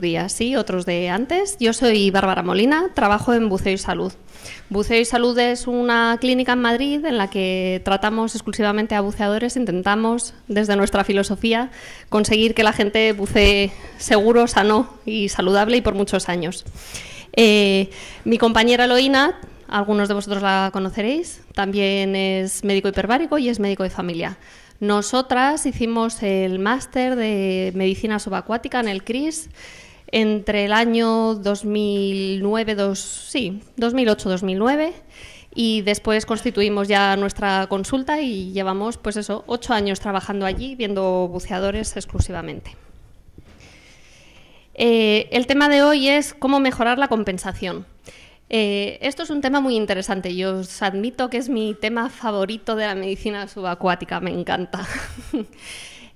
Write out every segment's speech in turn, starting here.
días, sí, otros de antes. Yo soy Bárbara Molina, trabajo en Buceo y Salud. Buceo y Salud es una clínica en Madrid en la que tratamos exclusivamente a buceadores, intentamos desde nuestra filosofía conseguir que la gente bucee seguro, sano y saludable y por muchos años. Eh, mi compañera Eloína, algunos de vosotros la conoceréis, también es médico hiperbárico y es médico de familia. Nosotras hicimos el máster de medicina subacuática en el CRIS entre el año 2008-2009 y después constituimos ya nuestra consulta y llevamos, pues ocho años trabajando allí viendo buceadores exclusivamente. Eh, el tema de hoy es cómo mejorar la compensación. Eh, esto es un tema muy interesante. Yo os admito que es mi tema favorito de la medicina subacuática. Me encanta.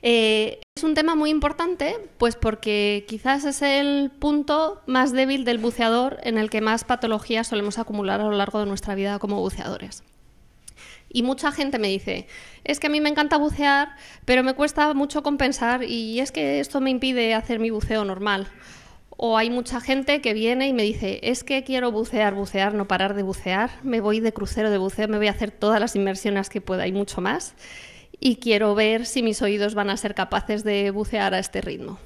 Eh, es un tema muy importante, pues porque quizás es el punto más débil del buceador en el que más patologías solemos acumular a lo largo de nuestra vida como buceadores. Y mucha gente me dice, es que a mí me encanta bucear, pero me cuesta mucho compensar y es que esto me impide hacer mi buceo normal. O hay mucha gente que viene y me dice, es que quiero bucear, bucear, no parar de bucear, me voy de crucero de buceo, me voy a hacer todas las inmersiones que pueda y mucho más, y quiero ver si mis oídos van a ser capaces de bucear a este ritmo.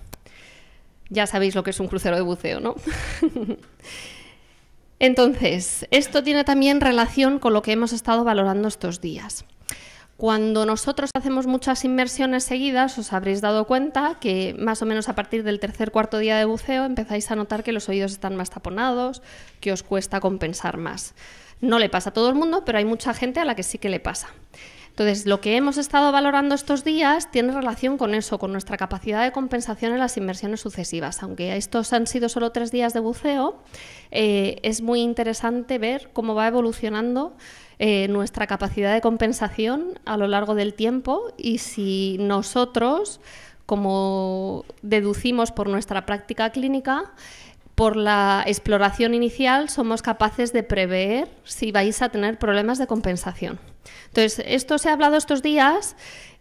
Ya sabéis lo que es un crucero de buceo, ¿no? Entonces, esto tiene también relación con lo que hemos estado valorando estos días. Cuando nosotros hacemos muchas inmersiones seguidas, os habréis dado cuenta que más o menos a partir del tercer cuarto día de buceo empezáis a notar que los oídos están más taponados, que os cuesta compensar más. No le pasa a todo el mundo, pero hay mucha gente a la que sí que le pasa. Entonces, lo que hemos estado valorando estos días tiene relación con eso, con nuestra capacidad de compensación en las inversiones sucesivas. Aunque estos han sido solo tres días de buceo, eh, es muy interesante ver cómo va evolucionando eh, nuestra capacidad de compensación a lo largo del tiempo y si nosotros, como deducimos por nuestra práctica clínica, por la exploración inicial somos capaces de prever si vais a tener problemas de compensación. Entonces, esto se ha hablado estos días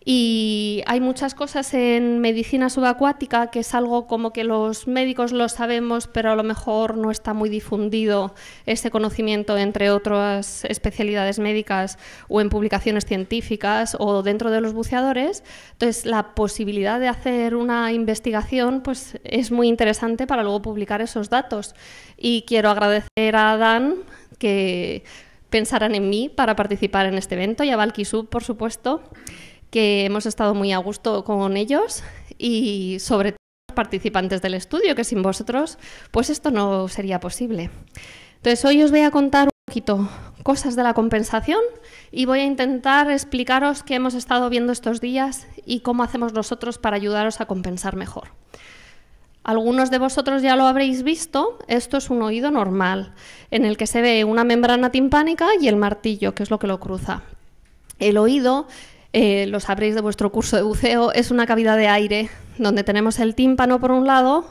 y hay muchas cosas en medicina subacuática que es algo como que los médicos lo sabemos, pero a lo mejor no está muy difundido ese conocimiento entre otras especialidades médicas o en publicaciones científicas o dentro de los buceadores. Entonces, la posibilidad de hacer una investigación pues es muy interesante para luego publicar esos datos. Y quiero agradecer a Dan que pensaran en mí para participar en este evento y a Sub por supuesto que hemos estado muy a gusto con ellos y sobre todo los participantes del estudio, que sin vosotros pues esto no sería posible. Entonces hoy os voy a contar un poquito cosas de la compensación y voy a intentar explicaros qué hemos estado viendo estos días y cómo hacemos nosotros para ayudaros a compensar mejor. Algunos de vosotros ya lo habréis visto, esto es un oído normal, en el que se ve una membrana timpánica y el martillo, que es lo que lo cruza. El oído eh, lo sabréis de vuestro curso de buceo, es una cavidad de aire donde tenemos el tímpano por un lado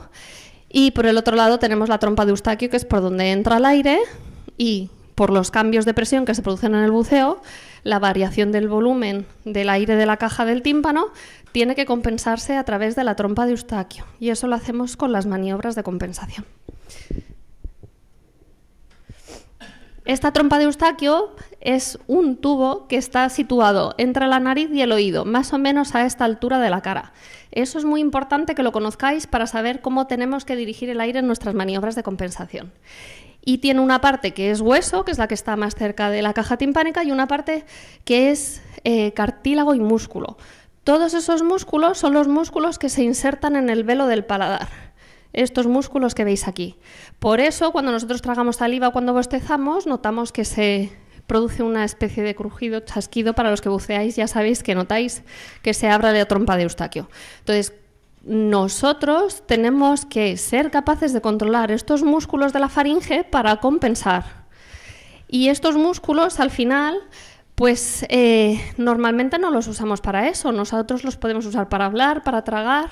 y por el otro lado tenemos la trompa de Eustaquio, que es por donde entra el aire y por los cambios de presión que se producen en el buceo, la variación del volumen del aire de la caja del tímpano tiene que compensarse a través de la trompa de Eustaquio y eso lo hacemos con las maniobras de compensación. Esta trompa de Eustaquio es un tubo que está situado entre la nariz y el oído, más o menos a esta altura de la cara. Eso es muy importante que lo conozcáis para saber cómo tenemos que dirigir el aire en nuestras maniobras de compensación. Y tiene una parte que es hueso, que es la que está más cerca de la caja timpánica, y una parte que es eh, cartílago y músculo. Todos esos músculos son los músculos que se insertan en el velo del paladar estos músculos que veis aquí. Por eso, cuando nosotros tragamos saliva o cuando bostezamos, notamos que se produce una especie de crujido, chasquido, para los que buceáis ya sabéis que notáis que se abre la trompa de Eustaquio. Entonces, nosotros tenemos que ser capaces de controlar estos músculos de la faringe para compensar. Y estos músculos al final, pues eh, normalmente no los usamos para eso, nosotros los podemos usar para hablar, para tragar.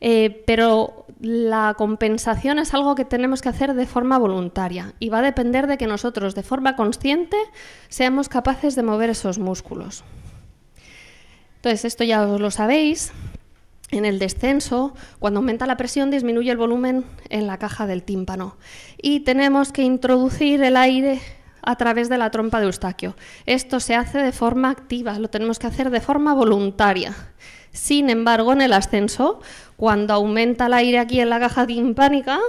Eh, pero la compensación es algo que tenemos que hacer de forma voluntaria y va a depender de que nosotros de forma consciente seamos capaces de mover esos músculos. Entonces, esto ya os lo sabéis. En el descenso, cuando aumenta la presión, disminuye el volumen en la caja del tímpano. Y tenemos que introducir el aire a través de la trompa de Eustaquio. Esto se hace de forma activa, lo tenemos que hacer de forma voluntaria. Sin embargo, en el ascenso, cuando aumenta el aire aquí en la caja timpánica,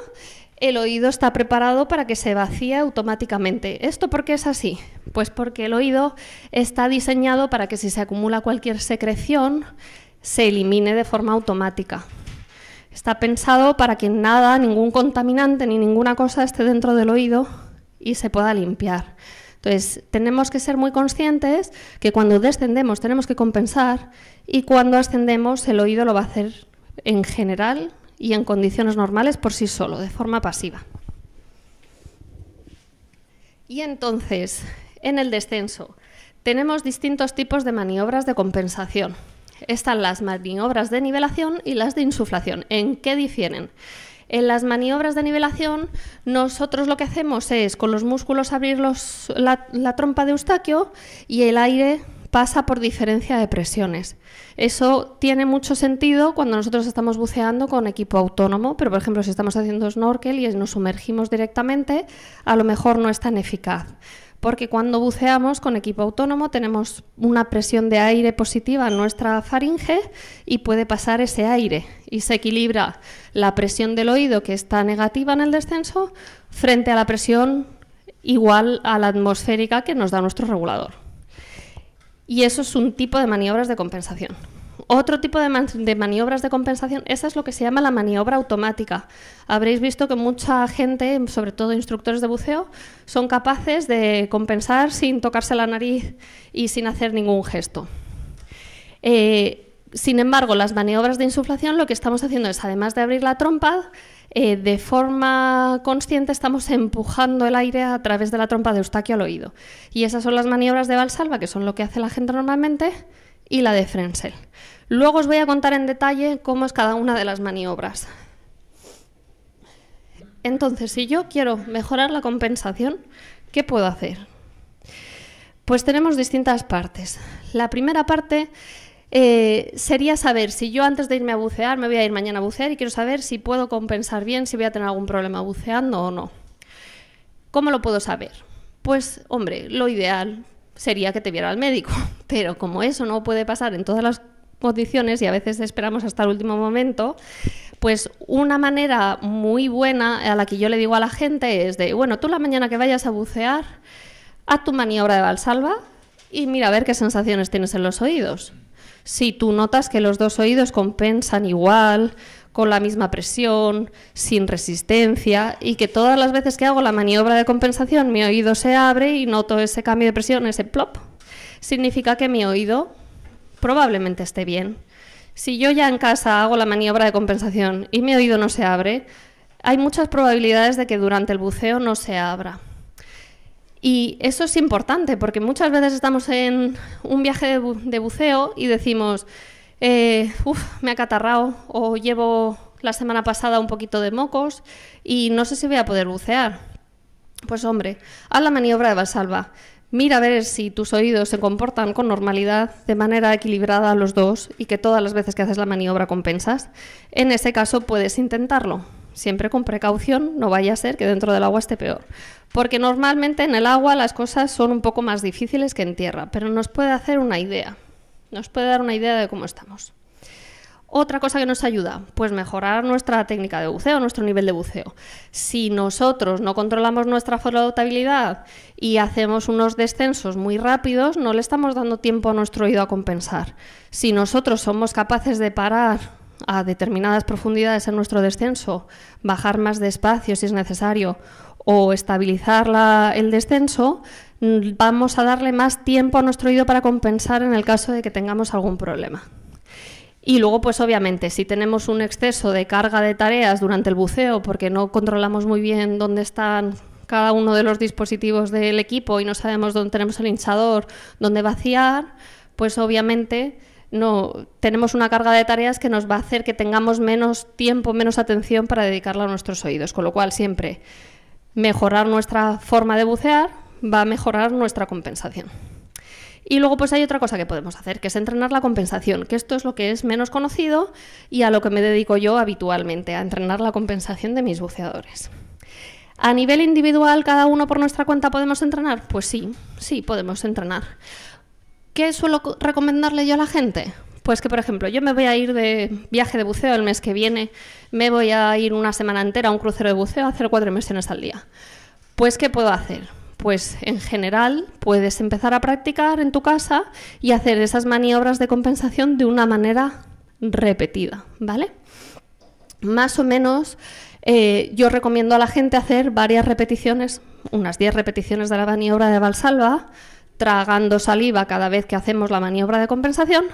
el oído está preparado para que se vacíe automáticamente. ¿Esto por qué es así? Pues porque el oído está diseñado para que si se acumula cualquier secreción, se elimine de forma automática. Está pensado para que nada, ningún contaminante ni ninguna cosa esté dentro del oído y se pueda limpiar. Entonces, tenemos que ser muy conscientes que cuando descendemos tenemos que compensar y cuando ascendemos el oído lo va a hacer en general y en condiciones normales por sí solo, de forma pasiva. Y entonces, en el descenso, tenemos distintos tipos de maniobras de compensación. Están las maniobras de nivelación y las de insuflación. ¿En qué difieren? En las maniobras de nivelación, nosotros lo que hacemos es con los músculos abrir la, la, trompa de Eustaquio y el aire pasa por diferencia de presiones. Eso tiene mucho sentido cuando nosotros estamos buceando con equipo autónomo, pero por ejemplo si estamos haciendo snorkel y nos sumergimos directamente, a lo mejor no es tan eficaz. Porque cuando buceamos con equipo autónomo tenemos una presión de aire positiva en nuestra faringe y puede pasar ese aire y se equilibra la presión del oído que está negativa en el descenso frente a la presión igual a la atmosférica que nos da nuestro regulador. Y eso es un tipo de maniobras de compensación. Otro tipo de, maniobras de compensación, esa es lo que se llama la maniobra automática. Habréis visto que mucha gente, sobre todo instructores de buceo, son capaces de compensar sin tocarse la nariz y sin hacer ningún gesto. Eh, sin embargo, las maniobras de insuflación lo que estamos haciendo es, además de abrir la trompa, eh, de forma consciente estamos empujando el aire a través de la trompa de Eustaquio al oído. Y esas son las maniobras de Valsalva, que son lo que hace la gente normalmente, y la de Frenzel. Luego os voy a contar en detalle cómo es cada una de las maniobras. Entonces, si yo quiero mejorar la compensación, ¿qué puedo hacer? Pues tenemos distintas partes. La primera parte eh, sería saber si yo antes de irme a bucear, me voy a ir mañana a bucear y quiero saber si puedo compensar bien, si voy a tener algún problema buceando o no. ¿Cómo lo puedo saber? Pues hombre, lo ideal sería que te viera al médico, pero como eso no puede pasar en todas las condiciones y a veces esperamos hasta el último momento, pues una manera muy buena a la que yo le digo a la gente es de, bueno, tú la mañana que vayas a bucear, haz tu maniobra de valsalva y mira a ver qué sensaciones tienes en los oídos. Si tú notas que los dos oídos compensan igual, con la misma presión, sin resistencia, y que todas las veces que hago la maniobra de compensación mi oído se abre y noto ese cambio de presión, ese plop, significa que mi oído probablemente esté bien. Si yo ya en casa hago la maniobra de compensación y mi oído no se abre, hay muchas probabilidades de que durante el buceo no se abra. Y eso es importante porque muchas veces estamos en un viaje de, buceo y decimos, eh, uff, me ha catarrado o llevo la semana pasada un poquito de mocos y no sé si voy a poder bucear. Pues hombre, haz la maniobra de Valsalva. Mira a ver si tus oídos se comportan con normalidad, de manera equilibrada los dos y que todas las veces que haces la maniobra compensas. En ese caso puedes intentarlo siempre con precaución, no vaya a ser que dentro del agua esté peor. Porque normalmente en el agua las cosas son un poco más difíciles que en tierra, pero nos puede hacer una idea, nos puede dar una idea de cómo estamos. Otra cosa que nos ayuda, pues mejorar nuestra técnica de buceo, nuestro nivel de buceo. Si nosotros no controlamos nuestra flotabilidad y hacemos unos descensos muy rápidos, no le estamos dando tiempo a nuestro oído a compensar. Si nosotros somos capaces de parar a determinadas profundidades en nuestro descenso, bajar más despacio si es necesario o estabilizar el descenso, mm, vamos a darle más tiempo a nuestro oído para compensar en el caso de que tengamos algún problema. Y luego, pues obviamente, si tenemos un exceso de carga de tareas durante el buceo porque no controlamos muy bien dónde están cada uno de los dispositivos del equipo y no sabemos dónde tenemos el hinchador, dónde vaciar, pues obviamente no tenemos una carga de tareas que nos va a hacer que tengamos menos tiempo, menos atención para dedicarla a nuestros oídos, con lo cual siempre mejorar nuestra forma de bucear va a mejorar nuestra compensación. Y luego pues hay otra cosa que podemos hacer, que es entrenar la compensación, que esto es lo que es menos conocido y a lo que me dedico yo habitualmente, a entrenar la compensación de mis buceadores. A nivel individual, cada uno por nuestra cuenta podemos entrenar? Pues sí, sí podemos entrenar. ¿Qué suelo recomendarle yo a la gente? Pues que, por ejemplo, yo me voy a ir de viaje de buceo el mes que viene, me voy a ir una semana entera a un crucero de buceo a hacer cuatro inmersiones al día. Pues, ¿qué puedo hacer? Pues en general puedes empezar a practicar en tu casa y hacer esas maniobras de compensación de una manera repetida, ¿vale? Más o menos eh, yo recomiendo a la gente hacer varias repeticiones, unas 10 repeticiones de la maniobra de Valsalva, tragando saliva cada vez que hacemos la maniobra de compensación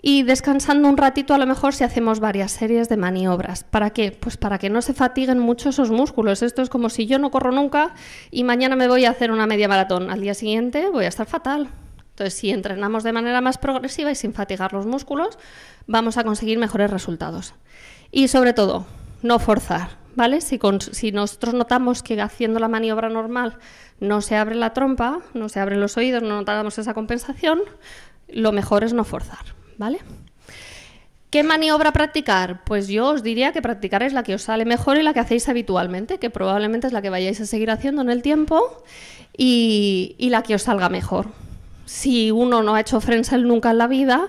y descansando un ratito a lo mejor si hacemos varias series de maniobras. ¿Para qué? Pues para que no se fatiguen mucho esos músculos. Esto es como si yo no corro nunca y mañana me voy a hacer una media maratón. Al día siguiente voy a estar fatal. Entonces, si entrenamos de manera más progresiva y sin fatigar los músculos, vamos a conseguir mejores resultados. Y sobre todo, no forzar. Si, nosotros notamos que haciendo la maniobra normal no se abre la trompa, no se abren los oídos, no notamos esa compensación, lo mejor es no forzar, ¿vale? ¿Qué maniobra practicar? Pues yo os diría que practicar es la que os sale mejor y la que hacéis habitualmente, que probablemente es la que vayáis a seguir haciendo en el tiempo y, la que os salga mejor. Si uno no ha hecho frenzel nunca en la vida,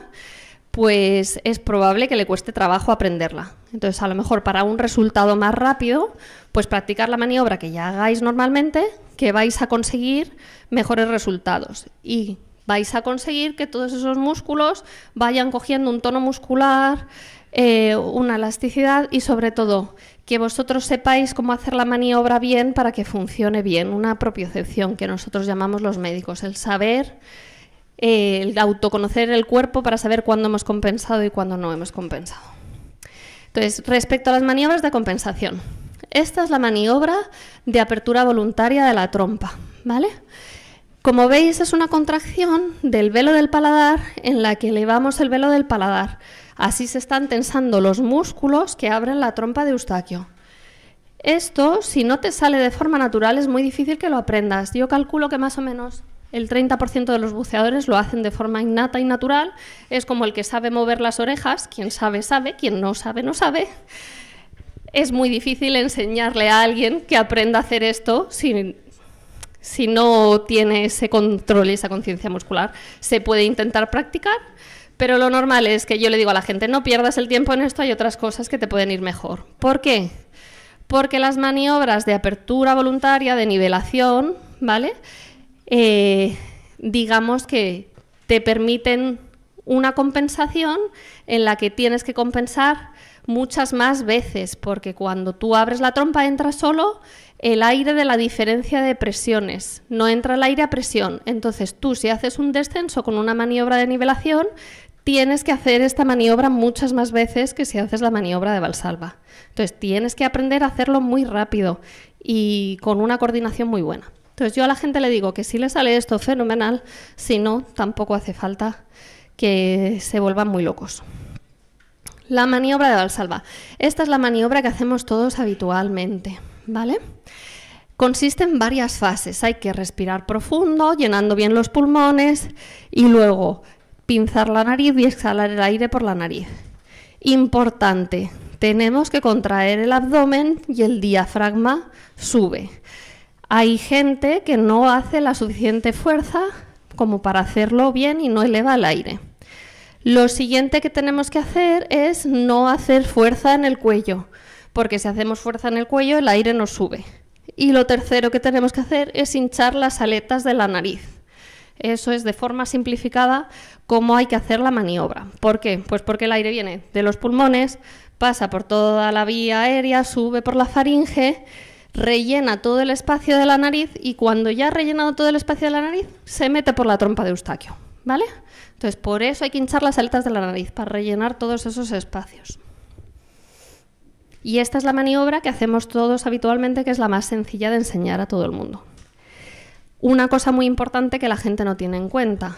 pues es probable que le cueste trabajo aprenderla. Entonces, a lo mejor para un resultado más rápido, pues practicar la maniobra que ya hagáis normalmente, que vais a conseguir mejores resultados. Y vais a conseguir que todos esos músculos vayan cogiendo un tono muscular, eh, una elasticidad y sobre todo que vosotros sepáis cómo hacer la maniobra bien para que funcione bien, una propiocepción que nosotros llamamos los médicos, el saber el autoconocer el cuerpo para saber cuándo hemos compensado y cuándo no hemos compensado. Entonces, respecto a las maniobras de compensación, esta es la maniobra de apertura voluntaria de la trompa, ¿vale? Como veis, es una contracción del velo del paladar en la que elevamos el velo del paladar. Así se están tensando los músculos que abren la trompa de Eustaquio. Esto, si no te sale de forma natural, es muy difícil que lo aprendas. Yo calculo que más o menos el 30% de los buceadores lo hacen de forma innata y natural. Es como el que sabe mover las orejas, quien sabe sabe, quien no sabe no sabe. Es muy difícil enseñarle a alguien que aprenda a hacer esto si no tiene ese control y esa conciencia muscular. Se puede intentar practicar, pero lo normal es que yo le digo a la gente, no pierdas el tiempo en esto, hay otras cosas que te pueden ir mejor. ¿Por qué? Porque las maniobras de apertura voluntaria, de nivelación, ¿vale? Eh, digamos que te permiten una compensación en la que tienes que compensar muchas más veces, porque cuando tú abres la trompa entra solo el aire de la diferencia de presiones, no entra el aire a presión. Entonces tú si haces un descenso con una maniobra de nivelación, tienes que hacer esta maniobra muchas más veces que si haces la maniobra de Valsalva. Entonces tienes que aprender a hacerlo muy rápido y con una coordinación muy buena. Entonces yo a la gente le digo que si le sale esto fenomenal, si no, tampoco hace falta que se vuelvan muy locos. La maniobra de Valsalva. Esta es la maniobra que hacemos todos habitualmente, ¿vale? Consiste en varias fases. Hay que respirar profundo, llenando bien los pulmones y luego pinzar la nariz y exhalar el aire por la nariz. Importante, tenemos que contraer el abdomen y el diafragma sube hay gente que no hace la suficiente fuerza como para hacerlo bien y no eleva el aire. Lo siguiente que tenemos que hacer es no hacer fuerza en el cuello, porque si hacemos fuerza en el cuello el aire no sube. Y lo tercero que tenemos que hacer es hinchar las aletas de la nariz. Eso es de forma simplificada cómo hay que hacer la maniobra. ¿Por qué? Pues porque el aire viene de los pulmones, pasa por toda la vía aérea, sube por la faringe rellena todo el espacio de la nariz y cuando ya ha rellenado todo el espacio de la nariz, se mete por la trompa de Eustaquio, ¿vale? Entonces, por eso hay que hinchar las aletas de la nariz, para rellenar todos esos espacios. Y esta es la maniobra que hacemos todos habitualmente, que es la más sencilla de enseñar a todo el mundo. Una cosa muy importante que la gente no tiene en cuenta.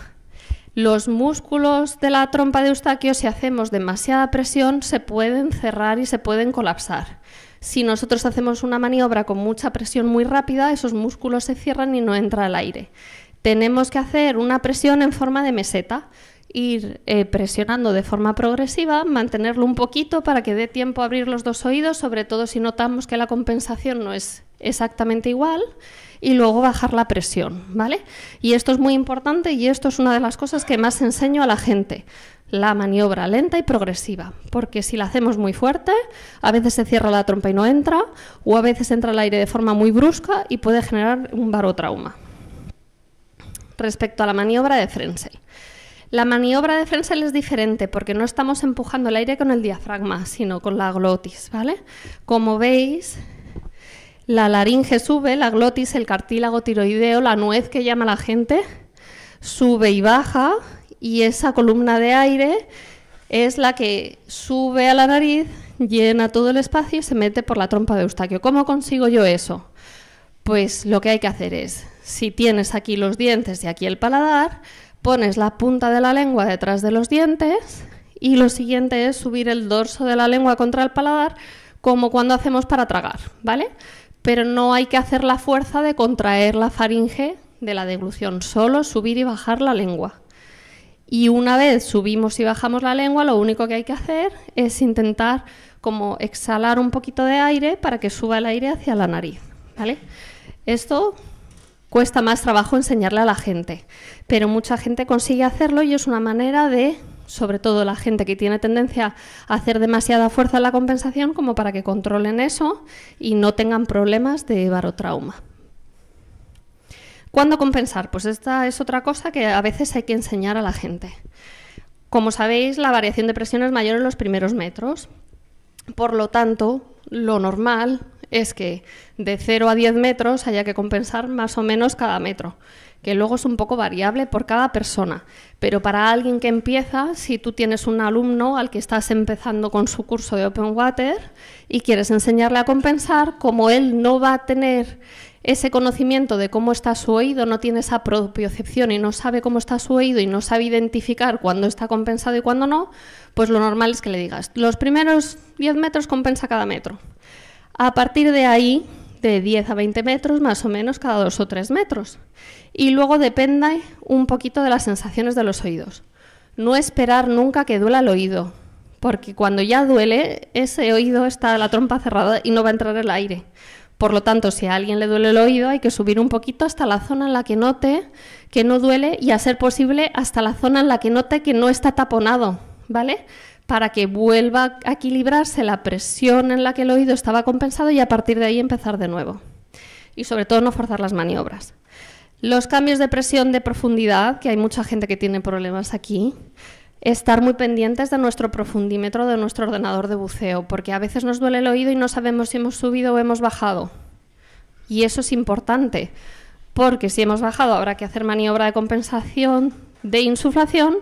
Los músculos de la trompa de Eustaquio, si hacemos demasiada presión, se pueden cerrar y se pueden colapsar. Si nosotros hacemos una maniobra con mucha presión muy rápida, esos músculos se cierran y no entra el aire. Tenemos que hacer una presión en forma de meseta ir eh, presionando de forma progresiva, mantenerlo un poquito para que dé tiempo a abrir los dos oídos, sobre todo si notamos que la compensación no es exactamente igual, y luego bajar la presión, ¿vale? Y esto es muy importante y esto es una de las cosas que más enseño a la gente, la maniobra lenta y progresiva, porque si la hacemos muy fuerte, a veces se cierra la trompa y no entra, o a veces entra el aire de forma muy brusca y puede generar un barotrauma. Respecto a la maniobra de Frenzel. La maniobra de Frenzel es diferente porque no estamos empujando el aire con el diafragma, sino con la glotis, ¿vale? Como veis, la laringe sube, la glotis, el cartílago tiroideo, la nuez que llama la gente, sube y baja y esa columna de aire es la que sube a la nariz, llena todo el espacio y se mete por la trompa de Eustaquio. ¿Cómo consigo yo eso? Pues lo que hay que hacer es, si tienes aquí los dientes y aquí el paladar, pones la punta de la lengua detrás de los dientes y lo siguiente es subir el dorso de la lengua contra el paladar como cuando hacemos para tragar, ¿vale? Pero no hay que hacer la fuerza de contraer la faringe de la deglución, solo subir y bajar la lengua. Y una vez subimos y bajamos la lengua, lo único que hay que hacer es intentar como exhalar un poquito de aire para que suba el aire hacia la nariz, ¿vale? Esto cuesta más trabajo enseñarle a la gente, pero mucha gente consigue hacerlo y es una manera de, sobre todo la gente que tiene tendencia a hacer demasiada fuerza en la compensación, como para que controlen eso y no tengan problemas de barotrauma. ¿Cuándo compensar? Pues esta es otra cosa que a veces hay que enseñar a la gente. Como sabéis, la variación de presión es mayor en los primeros metros. Por lo tanto, lo normal es que de 0 a 10 metros haya que compensar más o menos cada metro, que luego es un poco variable por cada persona. Pero para alguien que empieza, si tú tienes un alumno al que estás empezando con su curso de Open Water y quieres enseñarle a compensar, como él no va a tener ese conocimiento de cómo está su oído, no tiene esa propiocepción y no sabe cómo está su oído y no sabe identificar cuándo está compensado y cuándo no, pues lo normal es que le digas, los primeros 10 metros compensa cada metro. A partir de ahí, de 10 a 20 metros, más o menos cada 2 o 3 metros. Y luego depende un poquito de las sensaciones de los oídos. No esperar nunca que duela el oído, porque cuando ya duele, ese oído está la trompa cerrada y no va a entrar el aire. Por lo tanto, si a alguien le duele el oído, hay que subir un poquito hasta la zona en la que note que no duele y, a ser posible, hasta la zona en la que note que no está taponado, ¿vale? para que vuelva a equilibrarse la presión en la que el oído estaba compensado y a partir de ahí empezar de nuevo. Y sobre todo no forzar las maniobras. Los cambios de presión de profundidad, que hay mucha gente que tiene problemas aquí, estar muy pendientes de nuestro profundímetro de nuestro ordenador de buceo, porque a veces nos duele el oído y no sabemos si hemos subido o hemos bajado. Y eso es importante, porque si hemos bajado habrá que hacer maniobra de compensación de insuflación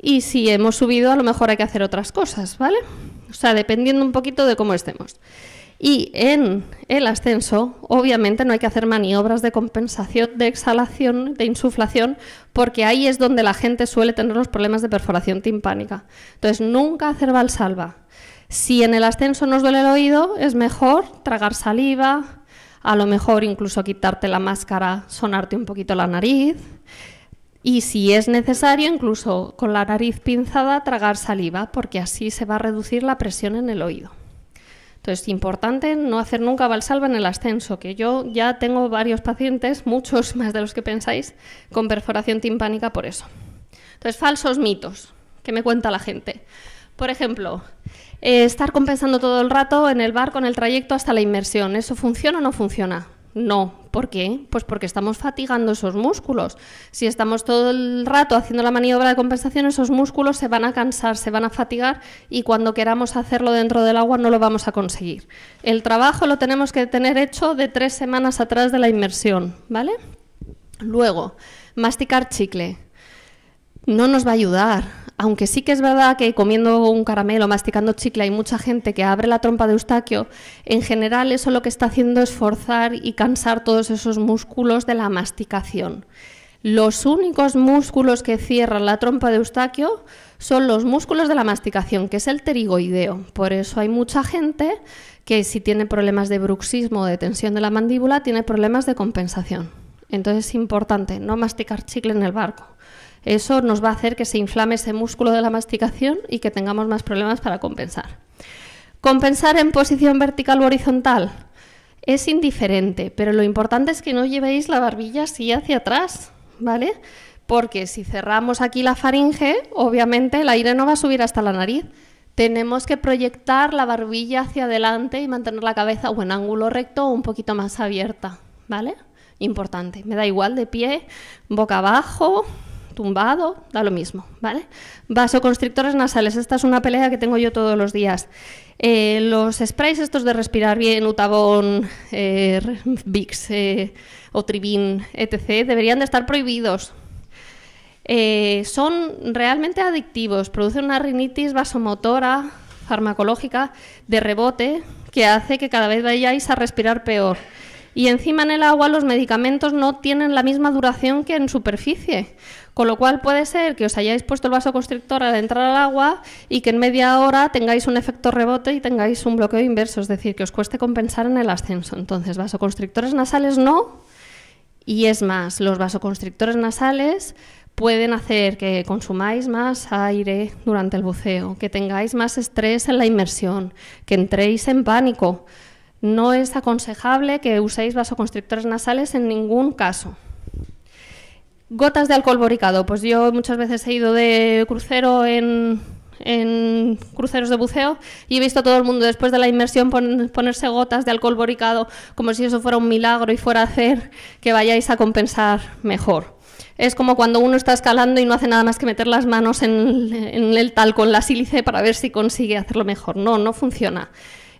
y si hemos subido, a lo mejor hay que hacer otras cosas, ¿vale? O sea, dependiendo un poquito de cómo estemos. Y en el ascenso, obviamente no hay que hacer maniobras de compensación, de exhalación, de insuflación, porque ahí es donde la gente suele tener los problemas de perforación timpánica. Entonces, nunca hacer valsalva. Si en el ascenso nos duele el oído, es mejor tragar saliva, a lo mejor incluso quitarte la máscara, sonarte un poquito la nariz y si es necesario, incluso con la nariz pinzada, tragar saliva, porque así se va a reducir la presión en el oído. Entonces, importante no hacer nunca valsalva en el ascenso, que yo ya tengo varios pacientes, muchos más de los que pensáis, con perforación timpánica por eso. Entonces, falsos mitos que me cuenta la gente. Por ejemplo, eh, estar compensando todo el rato en el bar con el trayecto hasta la inmersión. ¿Eso funciona o no funciona? No. ¿Por qué? Pues porque estamos fatigando esos músculos. Si estamos todo el rato haciendo la maniobra de compensación, esos músculos se van a cansar, se van a fatigar y cuando queramos hacerlo dentro del agua no lo vamos a conseguir. El trabajo lo tenemos que tener hecho de tres semanas atrás de la inmersión, ¿vale? Luego, masticar chicle. No nos va a ayudar aunque sí que es verdad que comiendo un caramelo, o masticando chicle, hay mucha gente que abre la trompa de Eustaquio. En general, eso lo que está haciendo es forzar y cansar todos esos músculos de la masticación. Los únicos músculos que cierran la trompa de Eustaquio son los músculos de la masticación, que es el pterigoideo. Por eso hay mucha gente que si tiene problemas de bruxismo o de tensión de la mandíbula, tiene problemas de compensación. Entonces es importante no masticar chicle en el barco. Eso nos va a hacer que se inflame ese músculo de la masticación y que tengamos más problemas para compensar. Compensar en posición vertical o horizontal es indiferente, pero lo importante es que no llevéis la barbilla así hacia atrás, ¿vale? Porque si cerramos aquí la faringe, obviamente el aire no va a subir hasta la nariz. Tenemos que proyectar la barbilla hacia adelante y mantener la cabeza o en ángulo recto o un poquito más abierta, ¿vale? Importante. Me da igual de pie, boca abajo, tumbado, da lo mismo, ¿vale? Vasoconstrictores nasales, esta es una pelea que tengo yo todos los días. Eh, los sprays estos de respirar bien, Utabón, eh, o eh, etc., deberían de estar prohibidos. Eh, son realmente adictivos, producen una rinitis vasomotora, farmacológica, de rebote, que hace que cada vez vayáis a respirar peor y encima en el agua los medicamentos no tienen la misma duración que en superficie. Con lo cual puede ser que os hayáis puesto el vasoconstrictor al entrar al agua y que en media hora tengáis un efecto rebote y tengáis un bloqueo inverso, es decir, que os cueste compensar en el ascenso. Entonces, vasoconstrictores nasales no. Y es más, los vasoconstrictores nasales pueden hacer que consumáis más aire durante el buceo, que tengáis más estrés en la inmersión, que entréis en pánico. No es aconsejable que uséis vasoconstrictores nasales en ningún caso. Gotas de alcohol boricado. Pues yo muchas veces he ido de crucero en, cruceros de buceo y he visto a todo el mundo después de la inmersión ponerse gotas de alcohol boricado como si eso fuera un milagro y fuera a hacer que vayáis a compensar mejor. Es como cuando uno está escalando y no hace nada más que meter las manos en, en el talco, en la sílice para ver si consigue hacerlo mejor. No, no funciona.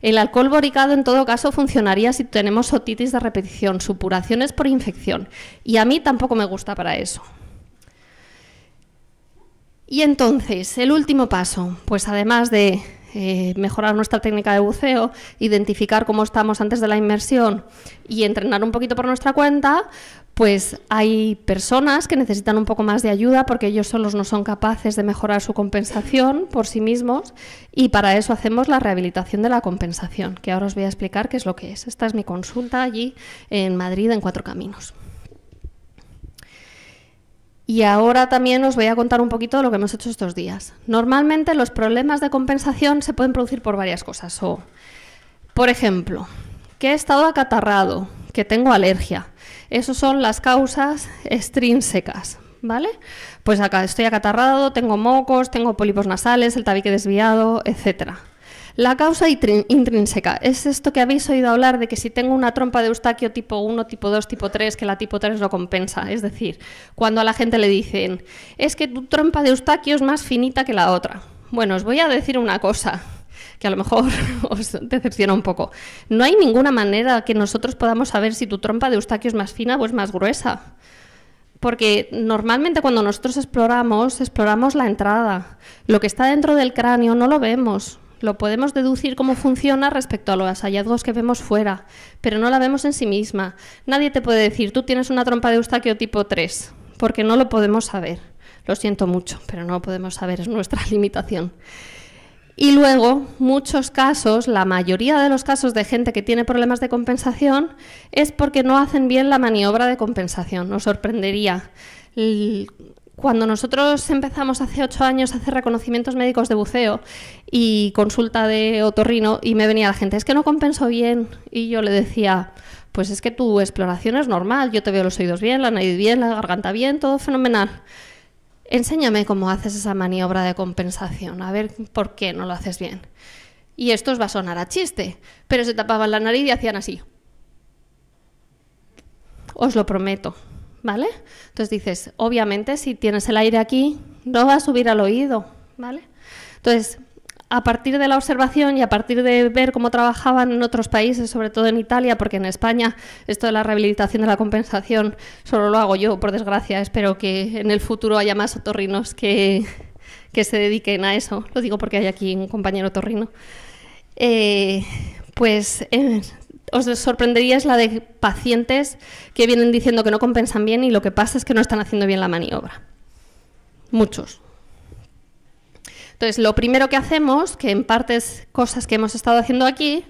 El alcohol boricado en todo caso funcionaría si tenemos otitis de repetición, supuraciones por infección. Y a mí tampoco me gusta para eso. Y entonces, el último paso, pues además de eh, mejorar nuestra técnica de buceo, identificar cómo estamos antes de la inmersión y entrenar un poquito por nuestra cuenta, pues hay personas que necesitan un poco más de ayuda porque ellos solos no son capaces de mejorar su compensación por sí mismos y para eso hacemos la rehabilitación de la compensación, que ahora os voy a explicar qué es lo que es. Esta es mi consulta allí en Madrid en Cuatro Caminos. Y ahora también os voy a contar un poquito de lo que hemos hecho estos días. Normalmente los problemas de compensación se pueden producir por varias cosas. O, por ejemplo, que he estado acatarrado, que tengo alergia, esas son las causas extrínsecas, ¿vale? Pues acá estoy acatarrado, tengo mocos, tengo pólipos nasales, el tabique desviado, etc. La causa intrínseca es esto que habéis oído hablar de que si tengo una trompa de eustaquio tipo 1, tipo 2, tipo 3, que la tipo 3 lo compensa. Es decir, cuando a la gente le dicen, es que tu trompa de eustaquio es más finita que la otra. Bueno, os voy a decir una cosa que a lo mejor os decepciona un poco. No hay ninguna manera que nosotros podamos saber si tu trompa de eustaquio es más fina o es más gruesa. Porque normalmente cuando nosotros exploramos, exploramos la entrada. Lo que está dentro del cráneo no lo vemos. Lo podemos deducir cómo funciona respecto a los hallazgos que vemos fuera, pero no la vemos en sí misma. Nadie te puede decir, tú tienes una trompa de eustaquio tipo 3, porque no lo podemos saber. Lo siento mucho, pero no lo podemos saber, es nuestra limitación. Y luego, muchos casos, la mayoría de los casos de gente que tiene problemas de compensación es porque no hacen bien la maniobra de compensación. Nos sorprendería. Cuando nosotros empezamos hace ocho años a hacer reconocimientos médicos de buceo y consulta de otorrino, y me venía la gente, es que no compensó bien. Y yo le decía, pues es que tu exploración es normal, yo te veo los oídos bien, la nariz bien, la garganta bien, todo fenomenal enséñame cómo haces esa maniobra de compensación, a ver por qué no lo haces bien. Y esto os va a sonar a chiste, pero se tapaban la nariz y hacían así. Os lo prometo, ¿vale? Entonces dices, obviamente si tienes el aire aquí, no va a subir al oído, ¿vale? Entonces, a partir de la observación y a partir de ver cómo trabajaban en otros países, sobre todo en Italia, porque en España esto de la rehabilitación de la compensación solo lo hago yo, por desgracia. Espero que en el futuro haya más otorrinos que, que se dediquen a eso. Lo digo porque hay aquí un compañero otorrino. Eh, pues eh, os sorprendería la de pacientes que vienen diciendo que no compensan bien y lo que pasa es que no están haciendo bien la maniobra. Muchos. Entonces, lo primero que hacemos, que en parte es cosas que hemos estado haciendo aquí,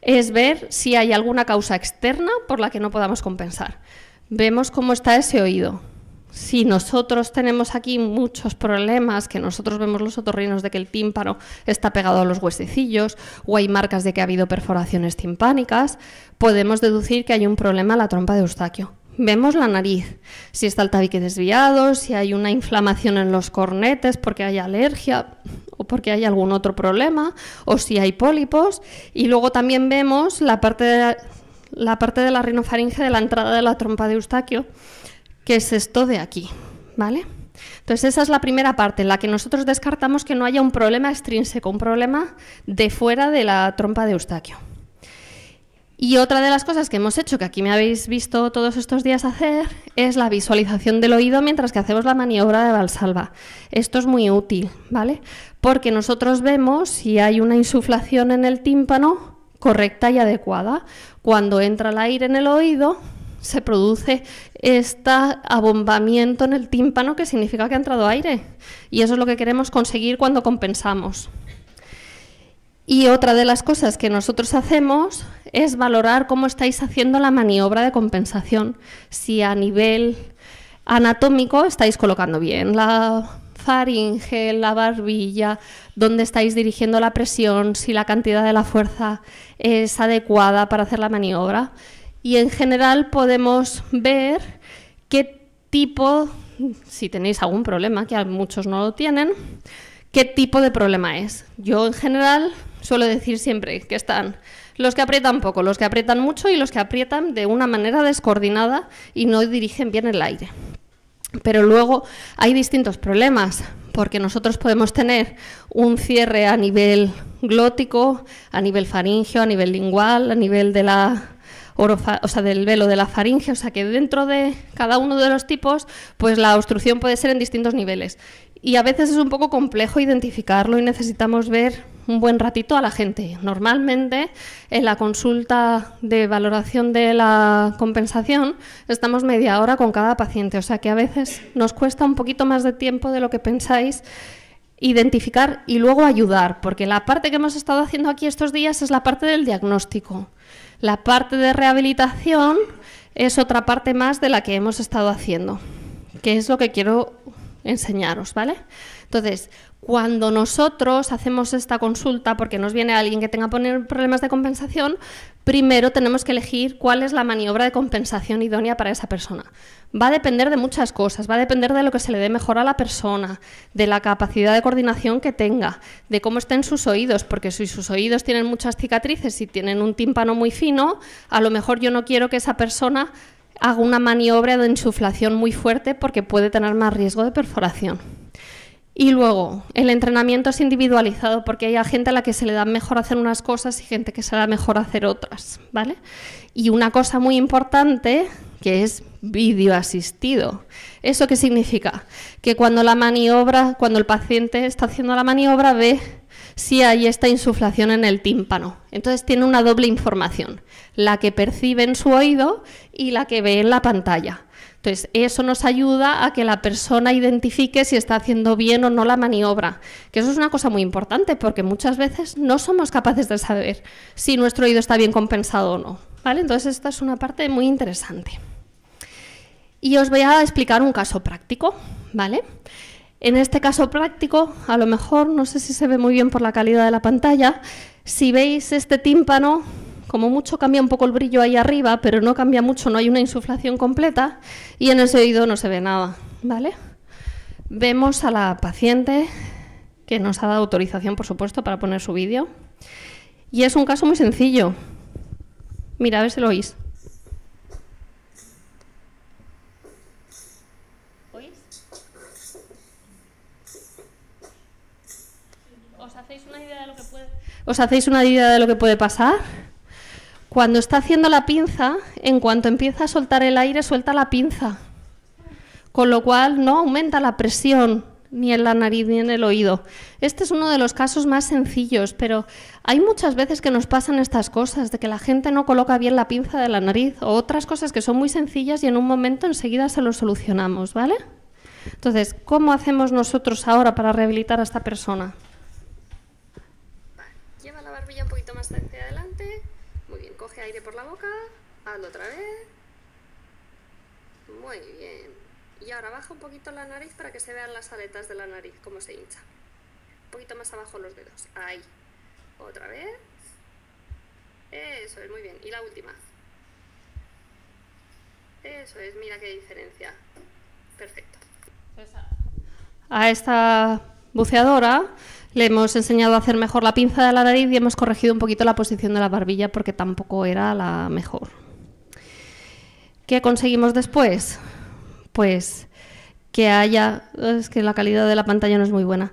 es ver si hay alguna causa externa por la que no podamos compensar. Vemos cómo está ese oído. Si nosotros tenemos aquí muchos problemas, que nosotros vemos los otorrinos de que el tímpano está pegado a los huesecillos o hay marcas de que ha habido perforaciones timpánicas, podemos deducir que hay un problema en la trompa de Eustaquio vemos la nariz, si está el tabique desviado, si hay una inflamación en los cornetes porque hay alergia o porque hay algún otro problema, o si hay pólipos. Y luego también vemos la parte de la, parte de la rinofaringe de la entrada de la trompa de Eustaquio, que es esto de aquí, ¿vale? Entonces esa es la primera parte, en la que nosotros descartamos que no haya un problema extrínseco, un problema de fuera de la trompa de Eustaquio. Y otra de las cosas que hemos hecho, que aquí me habéis visto todos estos días hacer, es la visualización del oído mientras que hacemos la maniobra de Valsalva. Esto es muy útil, ¿vale? Porque nosotros vemos si hay una insuflación en el tímpano correcta y adecuada. Cuando entra el aire en el oído, se produce este abombamiento en el tímpano que significa que ha entrado aire. Y eso es lo que queremos conseguir cuando compensamos. Y otra de las cosas que nosotros hacemos es valorar cómo estáis haciendo la maniobra de compensación. Si a nivel anatómico estáis colocando bien la faringe, la barbilla, dónde estáis dirigiendo la presión, si la cantidad de la fuerza es adecuada para hacer la maniobra. Y en general podemos ver qué tipo, si tenéis algún problema, que muchos no lo tienen, qué tipo de problema es. Yo en general suelo decir siempre que están los que aprietan poco, los que aprietan mucho y los que aprietan de una manera descoordinada y no dirigen bien el aire. Pero luego hay distintos problemas, porque nosotros podemos tener un cierre a nivel glótico, a nivel faríngeo, a nivel lingual, a nivel de la o sea, del velo de la faringe, o sea que dentro de cada uno de los tipos, pues la obstrucción puede ser en distintos niveles. Y a veces es un poco complejo identificarlo y necesitamos ver un buen ratito a la gente. Normalmente en la consulta de valoración de la compensación estamos media hora con cada paciente, o sea que a veces nos cuesta un poquito más de tiempo de lo que pensáis identificar y luego ayudar, porque la parte que hemos estado haciendo aquí estos días es la parte del diagnóstico. La parte de rehabilitación es otra parte más de la que hemos estado haciendo, que es lo que quiero enseñaros, ¿vale? Entonces, cuando nosotros hacemos esta consulta, porque nos viene alguien que tenga problemas de compensación, primero tenemos que elegir cuál es la maniobra de compensación idónea para esa persona. Va a depender de muchas cosas, va a depender de lo que se le dé mejor a la persona, de la capacidad de coordinación que tenga, de cómo estén sus oídos, porque si sus oídos tienen muchas cicatrices y tienen un tímpano muy fino, a lo mejor yo no quiero que esa persona haga una maniobra de insuflación muy fuerte porque puede tener más riesgo de perforación. Y luego, el entrenamiento es individualizado porque hay gente a la que se le da mejor hacer unas cosas y gente que se da mejor hacer otras, ¿vale? Y una cosa muy importante que es vídeo asistido. ¿Eso qué significa? Que cuando la maniobra, cuando el paciente está haciendo la maniobra, ve si hay esta insuflación en el tímpano. Entonces tiene una doble información, la que percibe en su oído y la que ve en la pantalla. Entonces, eso nos ayuda a que la persona identifique si está haciendo bien o no la maniobra, que eso es una cosa muy importante porque muchas veces no somos capaces de saber si nuestro oído está bien compensado o no. ¿vale? Entonces, esta es una parte muy interesante. Y os voy a explicar un caso práctico, ¿vale? En este caso práctico, a lo mejor, no sé si se ve muy bien por la calidad de la pantalla, si veis este tímpano, como mucho cambia un poco el brillo ahí arriba, pero no cambia mucho, no hay una insuflación completa y en ese oído no se ve nada, ¿vale? Vemos a la paciente que nos ha dado autorización, por supuesto, para poner su vídeo. Y es un caso muy sencillo. Mira, a ver si lo oís. ¿Oís? ¿Os hacéis una idea de lo que puede pasar? Cuando está haciendo la pinza, en cuanto empieza a soltar el aire, suelta la pinza, con lo cual no aumenta la presión ni en la nariz ni en el oído. Este es uno de los casos más sencillos, pero hay muchas veces que nos pasan estas cosas, de que la gente no coloca bien la pinza de la nariz o otras cosas que son muy sencillas y en un momento enseguida se lo solucionamos, ¿vale? Entonces, ¿cómo hacemos nosotros ahora para rehabilitar a esta persona? Lleva la barbilla un poquito más hacia adelante otra vez. Muy bien. Y ahora baja un poquito la nariz para que se vean las aletas de la nariz, cómo se hincha. Un poquito más abajo los dedos. Ahí. Otra vez. Eso es, muy bien. Y la última. Eso es, mira qué diferencia. Perfecto. A esta buceadora le hemos enseñado a hacer mejor la pinza de la nariz y hemos corregido un poquito la posición de la barbilla porque tampoco era la mejor. ¿Qué conseguimos después? Pues que haya, es que la calidad de la pantalla no es muy buena,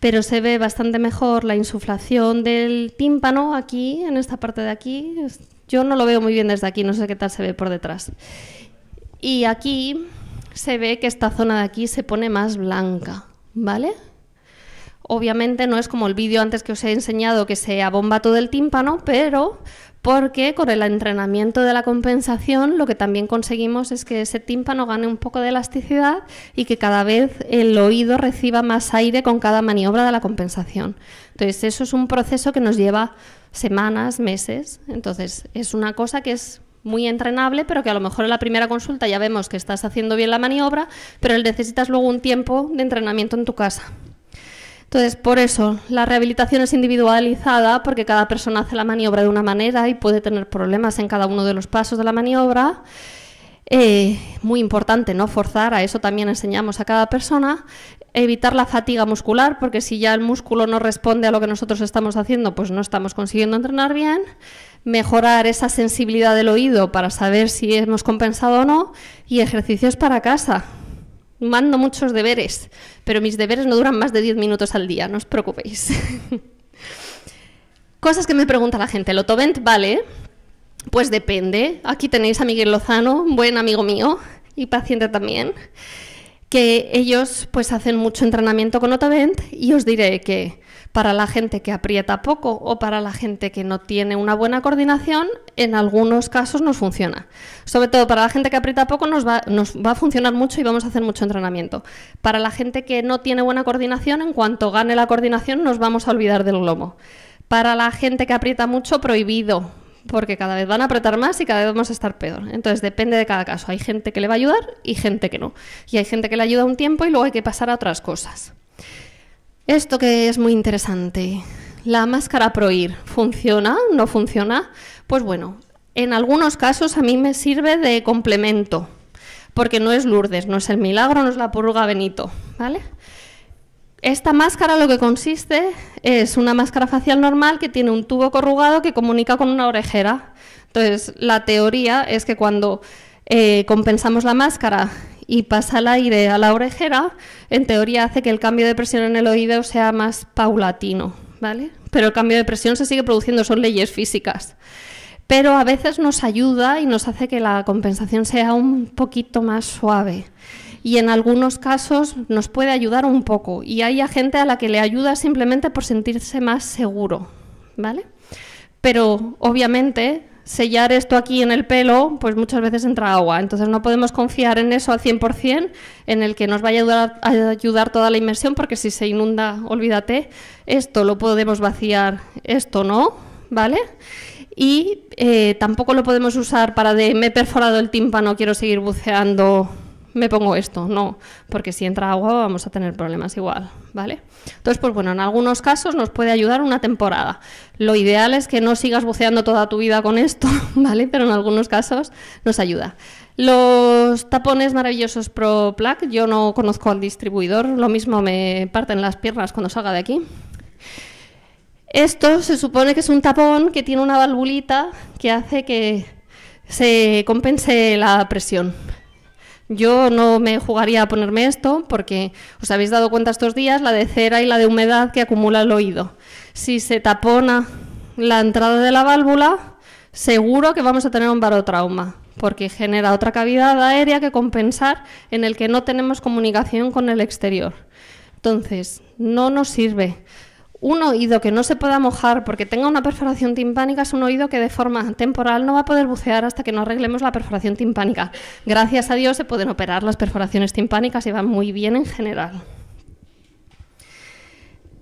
pero se ve bastante mejor la insuflación del tímpano aquí, en esta parte de aquí. Yo no lo veo muy bien desde aquí, no sé qué tal se ve por detrás. Y aquí se ve que esta zona de aquí se pone más blanca, ¿vale? Obviamente no es como el vídeo antes que os he enseñado que se abomba todo el tímpano, pero porque con el entrenamiento de la compensación lo que también conseguimos es que ese tímpano gane un poco de elasticidad y que cada vez el oído reciba más aire con cada maniobra de la compensación. Entonces, eso es un proceso que nos lleva semanas, meses. Entonces, es una cosa que es muy entrenable, pero que a lo mejor en la primera consulta ya vemos que estás haciendo bien la maniobra, pero necesitas luego un tiempo de entrenamiento en tu casa. Entonces, por eso, la rehabilitación es individualizada porque cada persona hace la maniobra de una manera y puede tener problemas en cada uno de los pasos de la maniobra. Eh, muy importante no forzar, a eso también enseñamos a cada persona, evitar la fatiga muscular, porque si ya el músculo no responde a lo que nosotros estamos haciendo, pues no estamos consiguiendo entrenar bien, mejorar esa sensibilidad del oído para saber si hemos compensado o no, y ejercicios para casa, mando muchos deberes, pero mis deberes no duran más de 10 minutos al día, no os preocupéis. Cosas que me pregunta la gente, ¿el Otovent vale? Pues depende. Aquí tenéis a Miguel Lozano, buen amigo mío y paciente también, que ellos pues hacen mucho entrenamiento con Otovent y os diré que para la gente que aprieta poco o para la gente que no tiene una buena coordinación, en algunos casos nos funciona. Sobre todo para la gente que aprieta poco nos va, a funcionar mucho y vamos a hacer mucho entrenamiento. Para la gente que no tiene buena coordinación, en cuanto gane la coordinación nos vamos a olvidar del lomo. Para la gente que aprieta mucho, prohibido, porque cada vez van a apretar más y cada vez vamos a estar peor. Entonces depende de cada caso. Hay gente que le va a ayudar y gente que no. Y hay gente que le ayuda un tiempo y luego hay que pasar a otras cosas. Esto que es muy interesante. La máscara Proir, ¿funciona? ¿No funciona? Pues bueno, en algunos casos a mí me sirve de complemento, porque no es Lourdes, no es el milagro, no es la purga Benito, ¿vale? Esta máscara lo que consiste es una máscara facial normal que tiene un tubo corrugado que comunica con una orejera. Entonces, la teoría es que cuando eh, compensamos la máscara y pasa el aire a la orejera, en teoría hace que el cambio de presión en el oído sea más paulatino, ¿vale? Pero el cambio de presión se sigue produciendo, son leyes físicas. Pero a veces nos ayuda y nos hace que la compensación sea un poquito más suave. Y en algunos casos nos puede ayudar un poco. Y hay gente a la que le ayuda simplemente por sentirse más seguro, ¿vale? Pero obviamente sellar esto aquí en el pelo, pues muchas veces entra agua. Entonces no podemos confiar en eso al 100%, en el que nos vaya a ayudar, toda la inmersión, porque si se inunda, olvídate, esto lo podemos vaciar, esto no, ¿vale? Y eh, tampoco lo podemos usar para de me he perforado el tímpano, quiero seguir buceando me pongo esto, no, porque si entra agua vamos a tener problemas igual, ¿vale? Entonces, pues bueno, en algunos casos nos puede ayudar una temporada. Lo ideal es que no sigas buceando toda tu vida con esto, ¿vale? Pero en algunos casos nos ayuda. Los tapones maravillosos Pro Plaque, yo no conozco al distribuidor, lo mismo me parten las piernas cuando salga de aquí. Esto se supone que es un tapón que tiene una valvulita que hace que se compense la presión. Yo no me jugaría a ponerme esto porque os habéis dado cuenta estos días la de cera y la de humedad que acumula el oído. Si se tapona la entrada de la válvula, seguro que vamos a tener un barotrauma porque genera otra cavidad aérea que compensar en el que no tenemos comunicación con el exterior. Entonces, no nos sirve. Un oído que no se pueda mojar porque tenga una perforación timpánica es un oído que de forma temporal no va a poder bucear hasta que no arreglemos la perforación timpánica. Gracias a Dios se pueden operar las perforaciones timpánicas y van muy bien en general.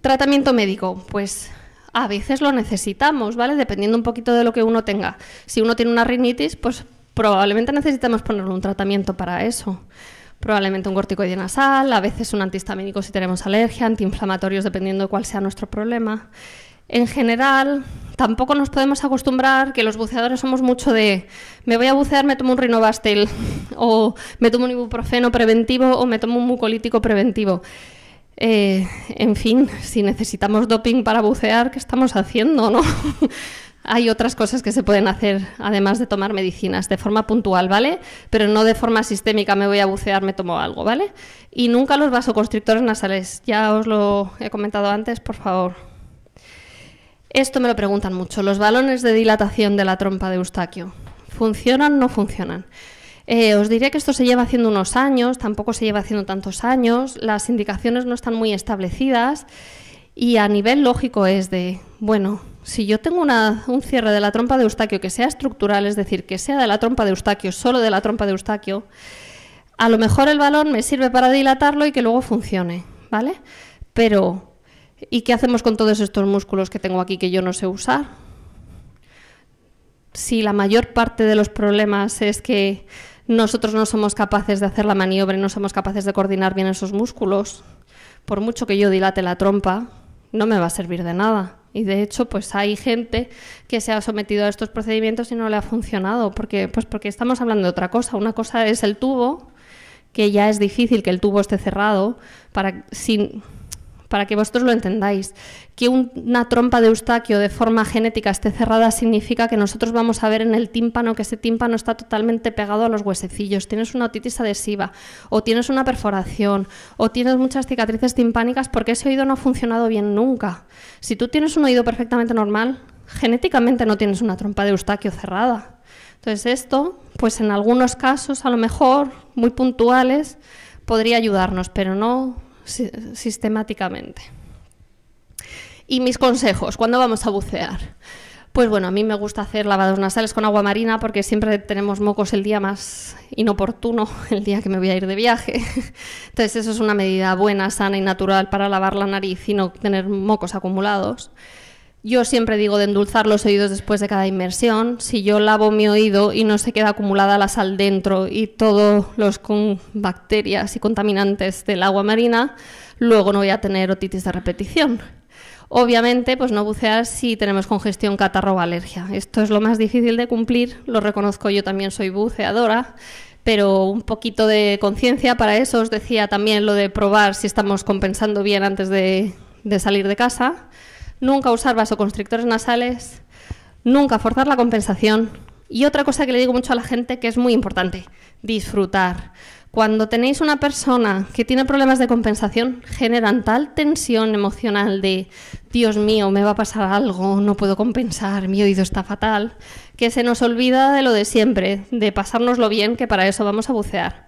Tratamiento médico, pues a veces lo necesitamos, ¿vale? Dependiendo un poquito de lo que uno tenga. Si uno tiene una rinitis, pues probablemente necesitamos ponerle un tratamiento para eso probablemente un corticoide nasal, a veces un antihistamínico si tenemos alergia, antiinflamatorios dependiendo de cuál sea nuestro problema. En general, tampoco nos podemos acostumbrar que los buceadores somos mucho de me voy a bucear, me tomo un rinobastel o me tomo un ibuprofeno preventivo o me tomo un mucolítico preventivo. Eh, en fin, si necesitamos doping para bucear, ¿qué estamos haciendo, no? hay otras cosas que se pueden hacer, además de tomar medicinas, de forma puntual, ¿vale? Pero no de forma sistémica, me voy a bucear, me tomo algo, ¿vale? Y nunca los vasoconstrictores nasales, ya os lo he comentado antes, por favor. Esto me lo preguntan mucho, los balones de dilatación de la trompa de Eustaquio, ¿funcionan o no funcionan? Eh, os diría que esto se lleva haciendo unos años, tampoco se lleva haciendo tantos años, las indicaciones no están muy establecidas y a nivel lógico es de, bueno, si yo tengo un cierre de la trompa de Eustaquio que sea estructural, es decir, que sea de la trompa de Eustaquio, solo de la trompa de Eustaquio, a lo mejor el balón me sirve para dilatarlo y que luego funcione, ¿vale? Pero, ¿y qué hacemos con todos estos músculos que tengo aquí que yo no sé usar? Si la mayor parte de los problemas es que nosotros no somos capaces de hacer la maniobra y no somos capaces de coordinar bien esos músculos, por mucho que yo dilate la trompa, no me va a servir de nada. Y de hecho, pues hay gente que se ha sometido a estos procedimientos y no le ha funcionado, porque, pues porque estamos hablando de otra cosa. Una cosa es el tubo, que ya es difícil que el tubo esté cerrado, para, sin, para que vosotros lo entendáis. Que una trompa de eustaquio de forma genética esté cerrada significa que nosotros vamos a ver en el tímpano que ese tímpano está totalmente pegado a los huesecillos, tienes una otitis adhesiva o tienes una perforación o tienes muchas cicatrices timpánicas porque ese oído no ha funcionado bien nunca. Si tú tienes un oído perfectamente normal, genéticamente no tienes una trompa de eustaquio cerrada. Entonces esto, pues en algunos casos a lo mejor muy puntuales, podría ayudarnos, pero no sistemáticamente. Y mis consejos, ¿cuándo vamos a bucear? Pues bueno, a mí me gusta hacer lavados nasales con agua marina porque siempre tenemos mocos el día más inoportuno, el día que me voy a ir de viaje. Entonces eso es una medida buena, sana y natural para lavar la nariz y no tener mocos acumulados. Yo siempre digo de endulzar los oídos después de cada inmersión. Si yo lavo mi oído y no se queda acumulada la sal dentro y todos los con bacterias y contaminantes del agua marina, luego no voy a tener otitis de repetición. Obviamente, pues no bucear si tenemos congestión, catarro o alergia. Esto es lo más difícil de cumplir, lo reconozco, yo también soy buceadora, pero un poquito de conciencia para eso. Os decía también lo de probar si estamos compensando bien antes de salir de casa nunca usar vasoconstrictores nasales, nunca forzar la compensación. Y otra cosa que le digo mucho a la gente que es muy importante, disfrutar. Cuando tenéis una persona que tiene problemas de compensación, generan tal tensión emocional de, Dios mío, me va a pasar algo, no puedo compensar, mi oído está fatal, que se nos olvida de lo de siempre, de pasárnoslo bien, que para eso vamos a bucear.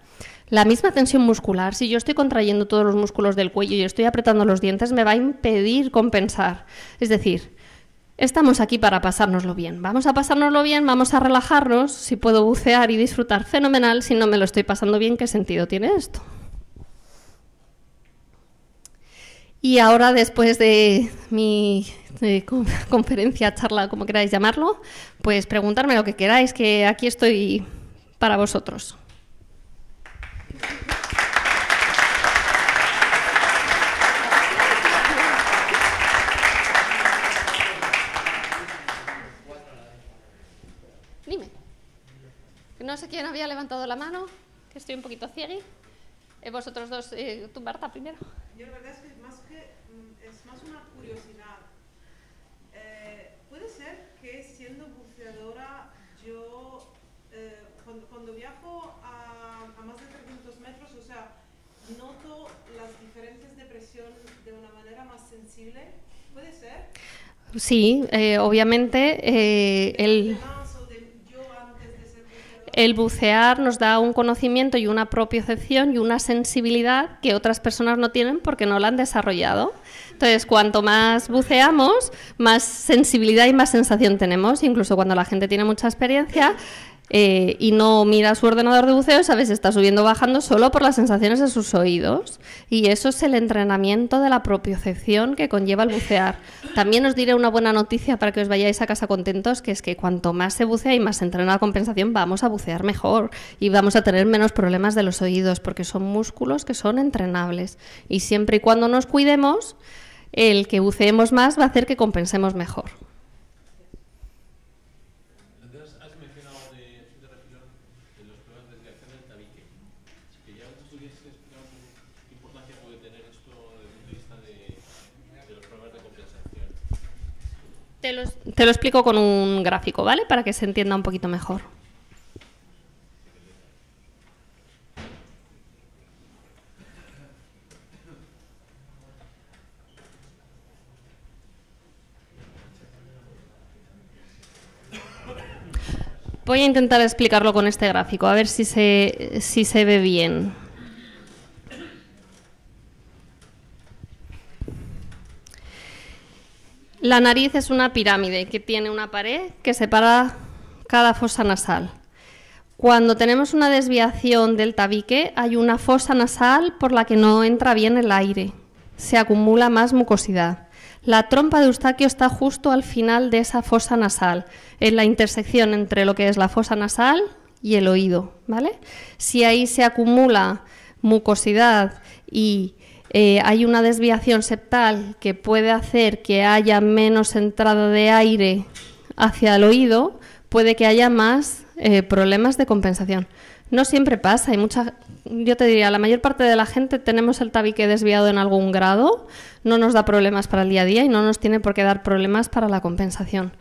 La misma tensión muscular, si yo estoy contrayendo todos los músculos del cuello y estoy apretando los dientes, me va a impedir compensar. Es decir, Estamos aquí para pasárnoslo bien. Vamos a pasárnoslo bien, vamos a relajarnos. Si puedo bucear y disfrutar, fenomenal. Si no me lo estoy pasando bien, ¿qué sentido tiene esto? Y ahora, después de mi conferencia, charla, como queráis llamarlo, pues preguntarme lo que queráis, que aquí estoy para vosotros. No sé quién había levantado la mano, que estoy un poquito ciegui. Eh, vosotros dos, eh, tú Marta primero. Yo la verdad es que más, que, mm, es más una curiosidad. Eh, puede ser que siendo buceadora yo, eh, cuando, cuando, viajo a, a más de 300 metros, o sea, noto las diferencias de presión de una manera más sensible. ¿Puede ser? Sí, obviamente el el bucear nos da un conocimiento y una propiocepción y una sensibilidad que otras personas no tienen porque no la han desarrollado. Entonces, cuanto más buceamos, más sensibilidad y más sensación tenemos. Incluso cuando la gente tiene mucha experiencia, eh, y no mira su ordenador de buceo, sabes, está subiendo bajando solo por las sensaciones de sus oídos. Y eso es el entrenamiento de la propiocepción que conlleva el bucear. También os diré una buena noticia para que os vayáis a casa contentos, que es que cuanto más se bucea y más se entrena la compensación, vamos a bucear mejor y vamos a tener menos problemas de los oídos, porque son músculos que son entrenables. Y siempre y cuando nos cuidemos, el que buceemos más va a hacer que compensemos mejor. Te lo, explico con un gráfico, ¿vale? Para que se entienda un poquito mejor. Voy a intentar explicarlo con este gráfico, a ver si se, si se ve bien. La nariz es una pirámide que tiene una pared que separa cada fosa nasal. Cuando tenemos una desviación del tabique, hay una fosa nasal por la que no entra bien el aire. Se acumula más mucosidad. La trompa de Eustaquio está justo al final de esa fosa nasal, en la intersección entre lo que es la fosa nasal y el oído, ¿vale? Si ahí se acumula mucosidad y eh, hay una desviación septal que puede hacer que haya menos entrada de aire hacia el oído, puede que haya más eh, problemas de compensación. No siempre pasa, hay mucha, yo te diría, la mayor parte de la gente tenemos el tabique desviado en algún grado, no nos da problemas para el día a día y no nos tiene por qué dar problemas para la compensación.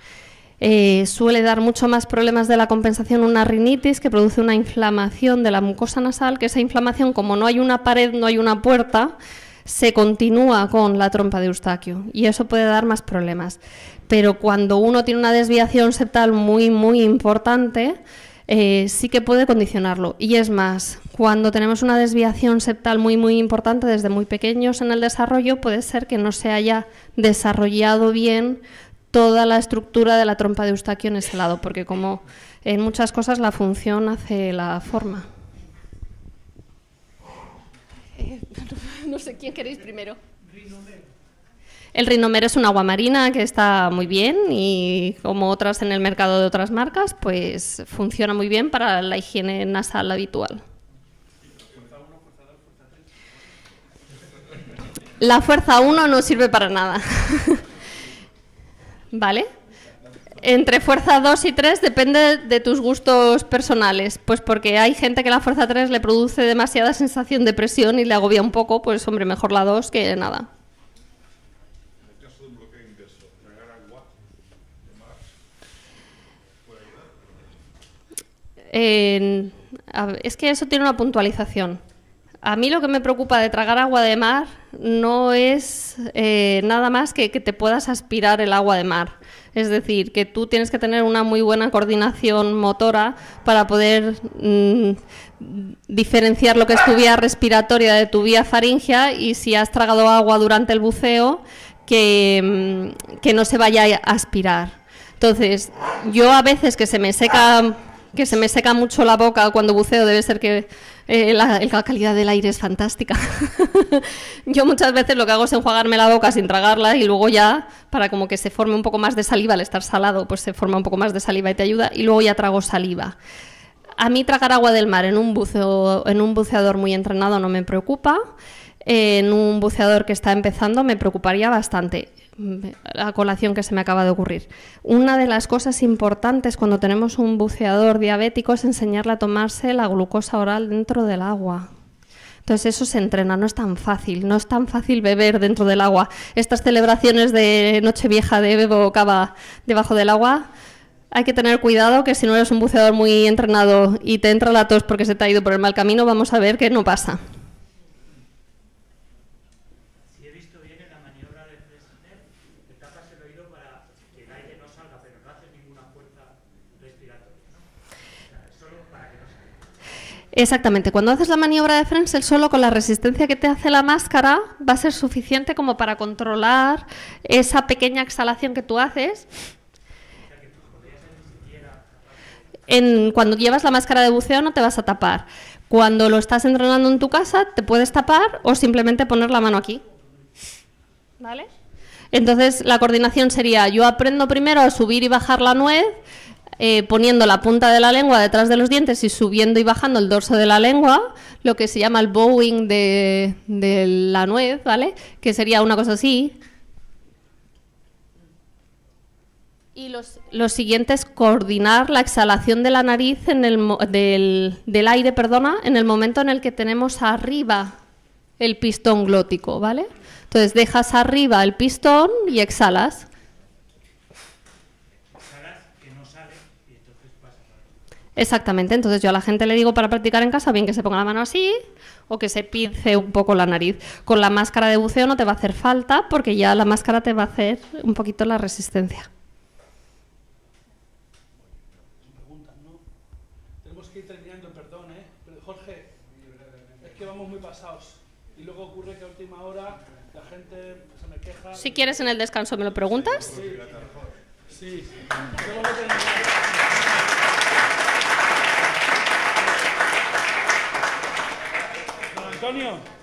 Eh, suele dar mucho más problemas de la compensación una rinitis que produce una inflamación de la mucosa nasal, que esa inflamación, como no hay una pared, no hay una puerta, se continúa con la trompa de Eustaquio y eso puede dar más problemas. Pero cuando uno tiene una desviación septal muy, muy importante, eh, sí que puede condicionarlo. Y es más, cuando tenemos una desviación septal muy, muy importante desde muy pequeños en el desarrollo, puede ser que no se haya desarrollado bien toda la estructura de la trompa de Eustaquio en ese lado, porque como en muchas cosas la función hace la forma. no sé quién queréis primero. El rinomero es un agua marina que está muy bien y como otras en el mercado de otras marcas, pues funciona muy bien para la higiene nasal habitual. La fuerza 1 no sirve para nada. ¿vale? Entre fuerza 2 y 3 depende de tus gustos personales, pues porque hay gente que la fuerza 3 le produce demasiada sensación de presión y le agobia un poco, pues hombre, mejor la 2 que nada. es que eso tiene una puntualización. A mí lo que me preocupa de tragar agua de mar no es eh, nada más que que te puedas aspirar el agua de mar. Es decir, que tú tienes que tener una muy buena coordinación motora para poder mm, diferenciar lo que es tu vía respiratoria de tu vía faringia y si has tragado agua durante el buceo, que, mm, que no se vaya a aspirar. Entonces, yo a veces que se me seca que se me seca mucho la boca cuando buceo, debe ser que eh, la, calidad del aire es fantástica. Yo muchas veces lo que hago es enjuagarme la boca sin tragarla y luego ya, para como que se forme un poco más de saliva, al estar salado, pues se forma un poco más de saliva y te ayuda, y luego ya trago saliva. A mí tragar agua del mar en un, en un buceador muy entrenado no me preocupa en un buceador que está empezando me preocuparía bastante. ...la colación que se me acaba de ocurrir. Una de las cosas importantes cuando tenemos un buceador diabético es enseñarle a tomarse la glucosa oral dentro del agua. Entonces eso se entrena, no es tan fácil, no es tan fácil beber dentro del agua. Estas celebraciones de Nochevieja de bebo cava debajo del agua, hay que tener cuidado que si no eres un buceador muy entrenado y te entra la tos porque se te ha ido por el mal camino, vamos a ver qué no pasa. Exactamente, cuando haces la maniobra de Frenzel solo con la resistencia que te hace la máscara va a ser suficiente como para controlar esa pequeña exhalación que tú haces. En, cuando llevas la máscara de buceo no te vas a tapar. Cuando lo estás entrenando en tu casa te puedes tapar o simplemente poner la mano aquí. ¿Vale? Entonces la coordinación sería yo aprendo primero a subir y bajar la nuez eh, poniendo la punta de la lengua detrás de los dientes y subiendo y bajando el dorso de la lengua, lo que se llama el bowing de, la nuez, ¿vale? Que sería una cosa así. Y lo siguiente es coordinar la exhalación de la nariz en el, del, aire, perdona, en el momento en el que tenemos arriba el pistón glótico, ¿vale? Entonces dejas arriba el pistón y exhalas. Exactamente, entonces yo a la gente le digo para practicar en casa, bien que se ponga la mano así o que se pince un poco la nariz. Con la máscara de buceo no te va a hacer falta porque ya la máscara te va a hacer un poquito la resistencia. Si quieres en el descanso me lo preguntas. Sí. sí. a n t o n